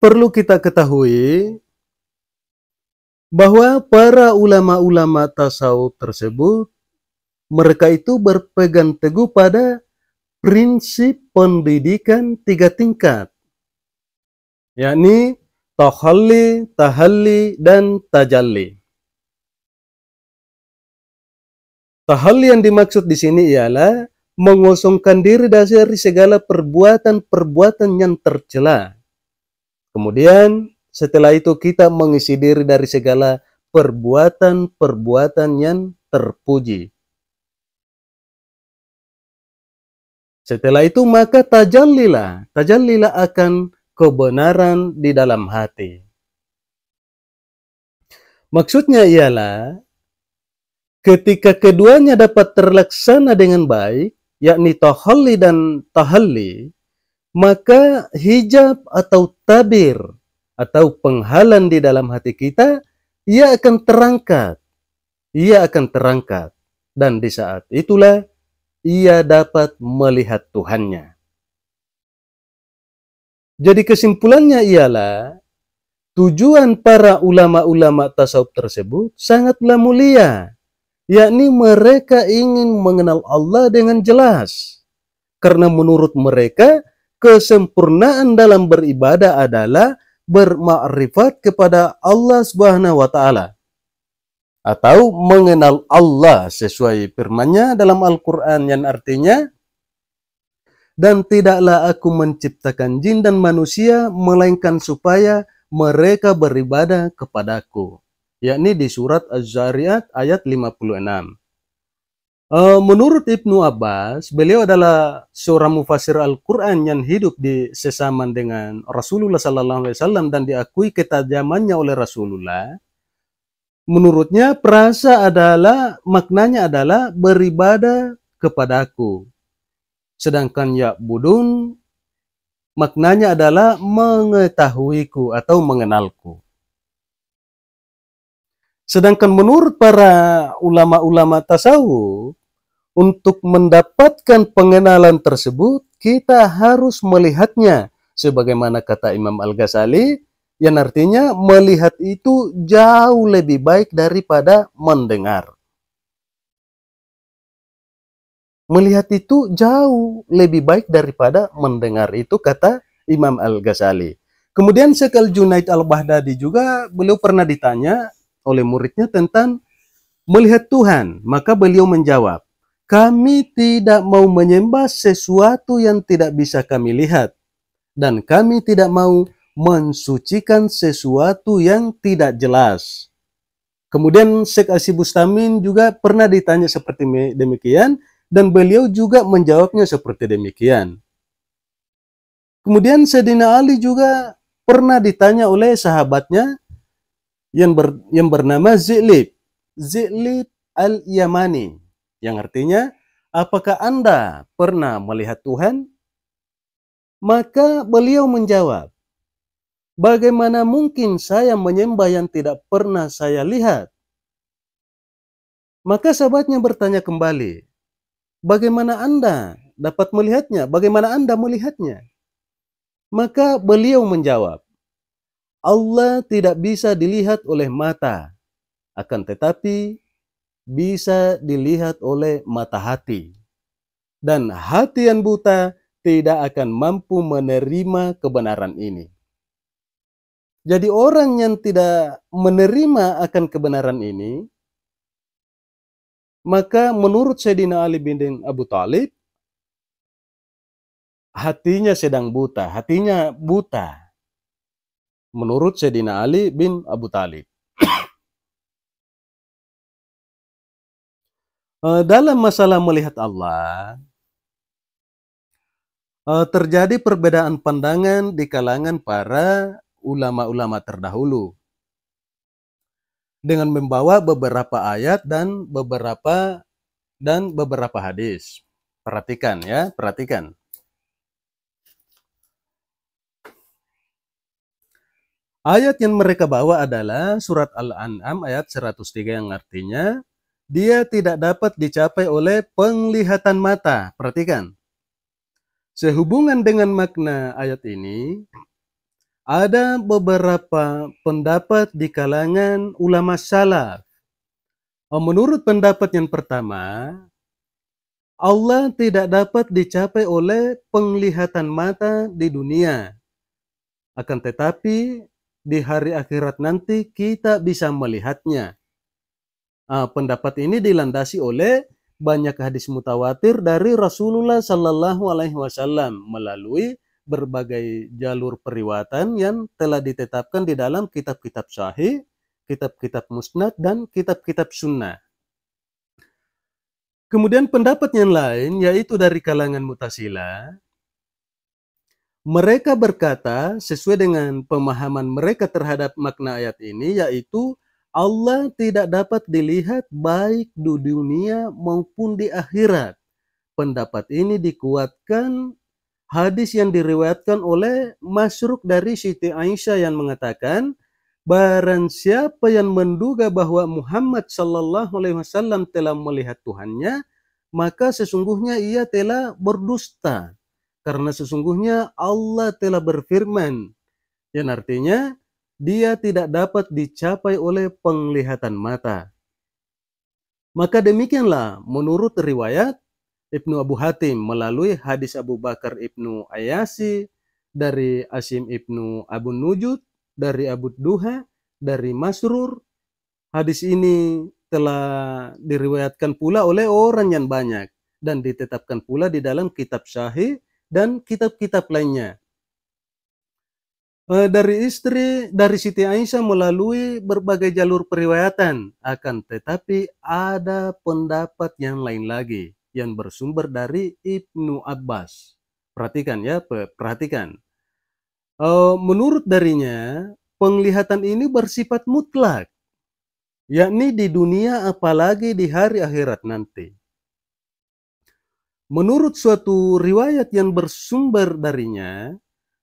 perlu kita ketahui bahwa para ulama-ulama tasawuf tersebut mereka itu berpegang teguh pada prinsip pendidikan tiga tingkat yakni tahalli, tahalli, dan tajalli. Tahalli yang dimaksud di sini ialah mengosongkan diri dari segala perbuatan-perbuatan yang tercela Kemudian setelah itu kita mengisi diri dari segala perbuatan-perbuatan yang terpuji. Setelah itu maka tajallilah, tajallilah akan kebenaran di dalam hati. Maksudnya ialah ketika keduanya dapat terlaksana dengan baik, yakni tahalli dan tahalli, maka hijab atau tabir atau penghalang di dalam hati kita ia akan terangkat ia akan terangkat dan di saat itulah ia dapat melihat Tuhannya jadi kesimpulannya ialah tujuan para ulama-ulama tasawuf tersebut sangatlah mulia yakni mereka ingin mengenal Allah dengan jelas karena menurut mereka kesempurnaan dalam beribadah adalah bermakrifat kepada Allah Subhanahu wa taala atau mengenal Allah sesuai firman-Nya dalam Al-Qur'an yang artinya dan tidaklah aku menciptakan jin dan manusia melainkan supaya mereka beribadah kepadaku yakni di surat Az-Zariyat ayat 56 Eh, menurut Ibnu Abbas, beliau adalah seorang mufasir Al-Quran yang hidup di sesaman dengan Rasulullah SAW dan diakui ketajamannya oleh Rasulullah. Menurutnya, perasa adalah maknanya adalah beribadah kepadaku. Sedangkan ya maknanya adalah mengetahuiku atau mengenalku. Sedangkan menurut para ulama-ulama tasawuf, untuk mendapatkan pengenalan tersebut, kita harus melihatnya. Sebagaimana kata Imam Al-Ghazali, yang artinya melihat itu jauh lebih baik daripada mendengar. Melihat itu jauh lebih baik daripada mendengar itu kata Imam Al-Ghazali. Kemudian Sekal Junaid al Bahdadi juga beliau pernah ditanya oleh muridnya tentang melihat Tuhan. Maka beliau menjawab, kami tidak mau menyembah sesuatu yang tidak bisa kami lihat. Dan kami tidak mau mensucikan sesuatu yang tidak jelas. Kemudian Asy Bustamin juga pernah ditanya seperti demikian dan beliau juga menjawabnya seperti demikian. Kemudian sedina Ali juga pernah ditanya oleh sahabatnya yang, ber, yang bernama Zi'lib. Zi'lib al-Yamani. Yang artinya, apakah Anda pernah melihat Tuhan? Maka beliau menjawab, Bagaimana mungkin saya menyembah yang tidak pernah saya lihat? Maka sahabatnya bertanya kembali, bagaimana Anda dapat melihatnya? Bagaimana Anda melihatnya? Maka beliau menjawab, Allah tidak bisa dilihat oleh mata, akan tetapi bisa dilihat oleh mata hati. Dan hati yang buta tidak akan mampu menerima kebenaran ini. Jadi orang yang tidak menerima akan kebenaran ini, maka menurut Sayyidina Ali bin Abu Talib, hatinya sedang buta, hatinya buta menurut Sayyidina Ali bin Abu Talib. Eh, dalam masalah melihat Allah, eh, terjadi perbedaan pandangan di kalangan para ulama-ulama terdahulu dengan membawa beberapa ayat dan beberapa dan beberapa hadis. Perhatikan ya, perhatikan. Ayat yang mereka bawa adalah surat Al-An'am ayat 103 yang artinya dia tidak dapat dicapai oleh penglihatan mata. Perhatikan. Sehubungan dengan makna ayat ini, ada beberapa pendapat di kalangan ulama salaf. Oh, menurut pendapat yang pertama, Allah tidak dapat dicapai oleh penglihatan mata di dunia. Akan tetapi di hari akhirat nanti kita bisa melihatnya. Nah, pendapat ini dilandasi oleh banyak hadis mutawatir dari Rasulullah Shallallahu Alaihi Wasallam melalui berbagai jalur periwatan yang telah ditetapkan di dalam kitab-kitab sahih, kitab-kitab musnad, dan kitab-kitab sunnah. Kemudian pendapat yang lain yaitu dari kalangan mutasila mereka berkata sesuai dengan pemahaman mereka terhadap makna ayat ini yaitu Allah tidak dapat dilihat baik di dunia maupun di akhirat. Pendapat ini dikuatkan hadis yang diriwayatkan oleh masyruk dari Siti Aisyah yang mengatakan barang siapa yang menduga bahwa Muhammad Shallallahu alaihi wasallam telah melihat Tuhannya maka sesungguhnya ia telah berdusta. Karena sesungguhnya Allah telah berfirman. Yang artinya, dia tidak dapat dicapai oleh penglihatan mata. Maka demikianlah menurut riwayat Ibnu Abu Hatim melalui hadis Abu Bakar Ibnu Ayasi dari Asim Ibnu Abu Nujud dari Abu Duha dari Masrur. Hadis ini telah diriwayatkan pula oleh orang yang banyak dan ditetapkan pula di dalam kitab Sahih dan kitab-kitab lainnya. Eh, dari istri dari Siti Aisyah melalui berbagai jalur periwayatan, akan tetapi ada pendapat yang lain lagi yang bersumber dari Ibnu Abbas. Perhatikan ya, perhatikan. Eh, menurut darinya, penglihatan ini bersifat mutlak, yakni di dunia apalagi di hari akhirat nanti. Menurut suatu riwayat yang bersumber darinya,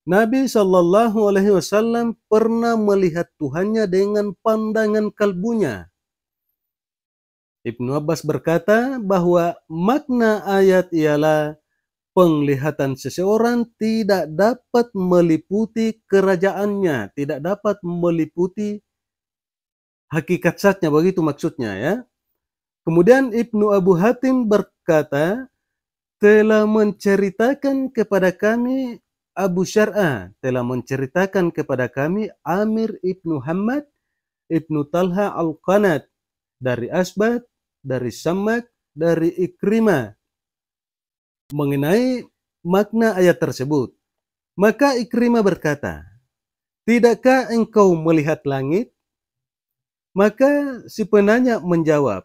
Nabi Shallallahu Alaihi Wasallam pernah melihat Tuhannya dengan pandangan kalbunya. Ibnu Abbas berkata bahwa makna ayat ialah penglihatan seseorang tidak dapat meliputi kerajaannya, tidak dapat meliputi hakikat saatnya, begitu maksudnya ya. Kemudian Ibnu Abu Hatim berkata, telah menceritakan kepada kami Abu Syar'a telah menceritakan kepada kami Amir ibnu Hamad ibnu Talha al-Qanat dari Asbad dari Samad, dari Ikrimah mengenai makna ayat tersebut. Maka Ikrimah berkata, Tidakkah engkau melihat langit? Maka si penanya menjawab,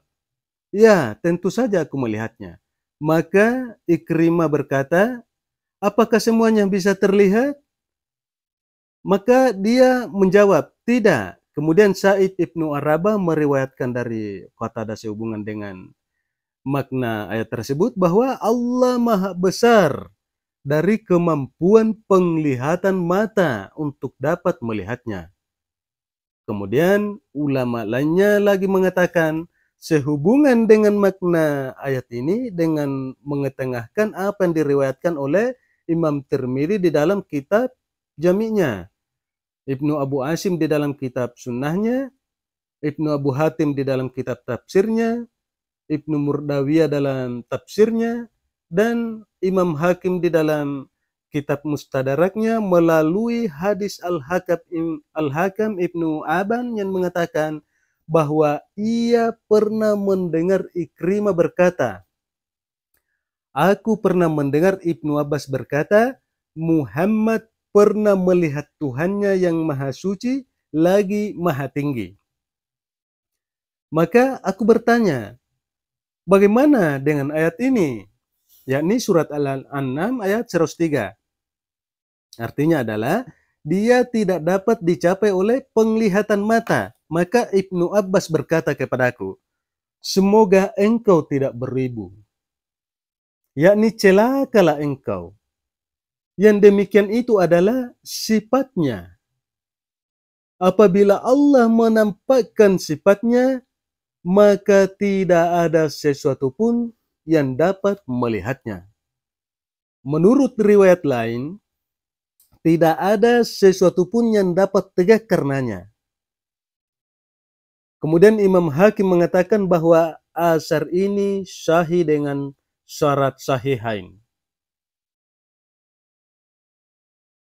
Ya, tentu saja aku melihatnya. Maka Ikrimah berkata, apakah semuanya bisa terlihat? Maka dia menjawab, tidak. Kemudian Said Ibnu Arabah meriwayatkan dari kota ada sehubungan dengan makna ayat tersebut bahwa Allah maha besar dari kemampuan penglihatan mata untuk dapat melihatnya. Kemudian ulama lainnya lagi mengatakan sehubungan dengan makna ayat ini dengan mengetengahkan apa yang diriwayatkan oleh Imam Tirmidzi di dalam kitab jami'nya. Ibnu Abu Asim di dalam kitab sunnahnya, Ibnu Abu Hatim di dalam kitab tafsirnya, Ibnu Murdawiyah dalam tafsirnya, dan Imam Hakim di dalam kitab mustadaraknya melalui hadis Al-Hakam Al, Ibnu Aban yang mengatakan bahwa ia pernah mendengar Ikrimah berkata, Aku pernah mendengar Ibnu Abbas berkata, Muhammad pernah melihat Tuhannya yang maha suci lagi maha tinggi. Maka aku bertanya, bagaimana dengan ayat ini? Yakni surat Al-An'am ayat 103. Artinya adalah dia tidak dapat dicapai oleh penglihatan mata. Maka Ibnu Abbas berkata kepadaku, semoga engkau tidak beribu. Yakni celakalah engkau. Yang demikian itu adalah sifatnya. Apabila Allah menampakkan sifatnya, maka tidak ada sesuatu pun yang dapat melihatnya. Menurut riwayat lain, tidak ada sesuatu pun yang dapat tegak karenanya. Kemudian Imam Hakim mengatakan bahwa asar ini sahih dengan syarat sahihain.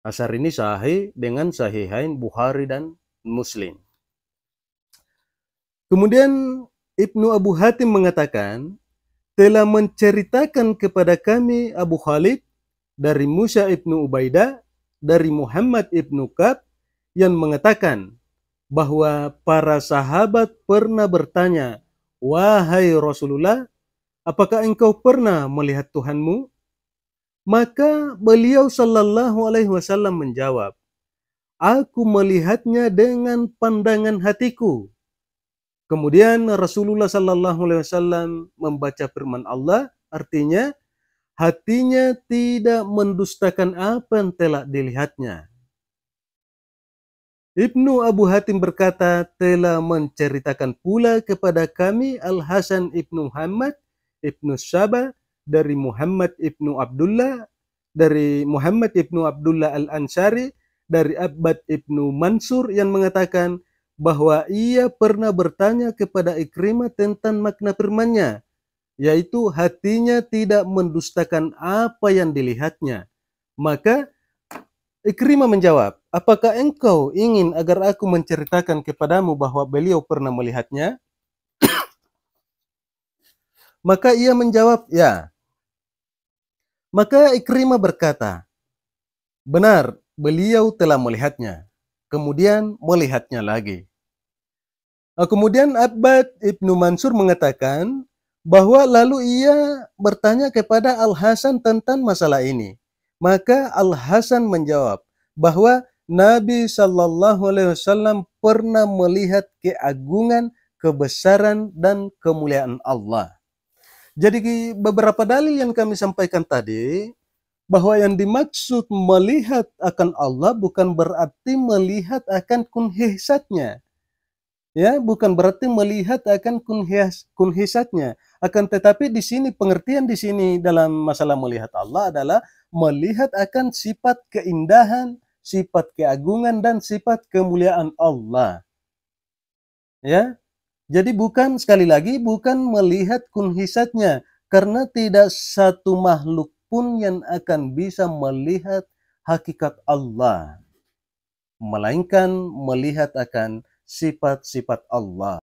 Asar ini sahih dengan sahihain Bukhari dan Muslim. Kemudian Ibnu Abu Hatim mengatakan, telah menceritakan kepada kami Abu Khalid dari Musa Ibnu Ubaidah dari Muhammad ibnu Kab yang mengatakan bahwa para sahabat pernah bertanya, "Wahai Rasulullah, apakah engkau pernah melihat Tuhanmu?" Maka beliau sallallahu alaihi wasallam menjawab, "Aku melihatnya dengan pandangan hatiku." Kemudian Rasulullah sallallahu alaihi wasallam membaca firman Allah, artinya, hatinya tidak mendustakan apa yang telah dilihatnya. Ibnu Abu Hatim berkata telah menceritakan pula kepada kami Al-Hasan Ibnu Muhammad Ibnu Sabah dari Muhammad Ibnu Abdullah dari Muhammad Ibnu Abdullah Al-Ansari dari Abbad Ibnu Mansur yang mengatakan bahwa ia pernah bertanya kepada Ikrimah tentang makna firmannya yaitu hatinya tidak mendustakan apa yang dilihatnya. Maka Ikrimah menjawab, apakah engkau ingin agar aku menceritakan kepadamu bahwa beliau pernah melihatnya? Maka ia menjawab, ya. Maka Ikrimah berkata, benar, beliau telah melihatnya. Kemudian melihatnya lagi. Kemudian Abbad Ibnu Mansur mengatakan, bahwa lalu ia bertanya kepada Al Hasan tentang masalah ini. Maka Al Hasan menjawab bahwa Nabi Shallallahu Alaihi Wasallam pernah melihat keagungan, kebesaran dan kemuliaan Allah. Jadi beberapa dalil yang kami sampaikan tadi bahwa yang dimaksud melihat akan Allah bukan berarti melihat akan kunhisatnya. Ya, bukan berarti melihat akan kunhis, kunhisatnya, akan tetapi di sini pengertian di sini dalam masalah melihat Allah adalah melihat akan sifat keindahan, sifat keagungan dan sifat kemuliaan Allah. Ya. Jadi bukan sekali lagi bukan melihat kunhisatnya karena tidak satu makhluk pun yang akan bisa melihat hakikat Allah melainkan melihat akan sifat-sifat Allah.